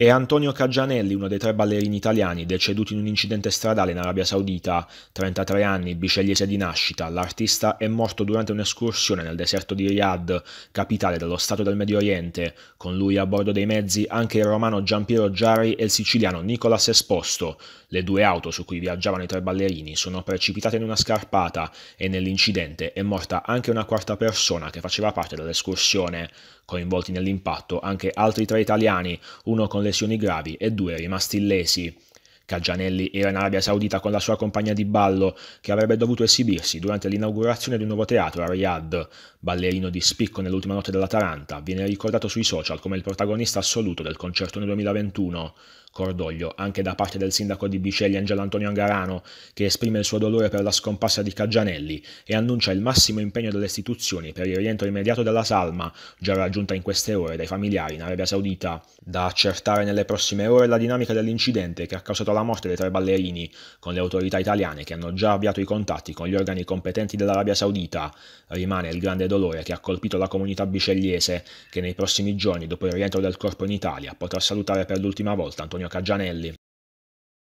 È Antonio Caggianelli, uno dei tre ballerini italiani deceduti in un incidente stradale in Arabia Saudita, 33 anni, bicegliese di nascita. L'artista è morto durante un'escursione nel deserto di Riyadh, capitale dello Stato del Medio Oriente. Con lui a bordo dei mezzi anche il romano Giampiero Giari e il siciliano Nicolas Esposto. Le due auto su cui viaggiavano i tre ballerini sono precipitate in una scarpata e nell'incidente è morta anche una quarta persona che faceva parte dell'escursione. Coinvolti nell'impatto anche altri tre italiani, uno con le lesioni gravi e due rimasti illesi. Caggianelli era in Arabia Saudita con la sua compagna di ballo che avrebbe dovuto esibirsi durante l'inaugurazione di un nuovo teatro a Riyadh. Ballerino di spicco nell'ultima notte della Taranta, viene ricordato sui social come il protagonista assoluto del concertone 2021. Cordoglio anche da parte del sindaco di Bicelli Angelo Antonio Angarano che esprime il suo dolore per la scomparsa di Caggianelli e annuncia il massimo impegno delle istituzioni per il rientro immediato della salma, già raggiunta in queste ore dai familiari in Arabia Saudita. Da accertare nelle prossime ore la dinamica dell'incidente che ha causato la la morte dei tre ballerini con le autorità italiane che hanno già avviato i contatti con gli organi competenti dell'Arabia Saudita, rimane il grande dolore che ha colpito la comunità bicelliese che nei prossimi giorni dopo il rientro del corpo in Italia potrà salutare per l'ultima volta Antonio Caggianelli.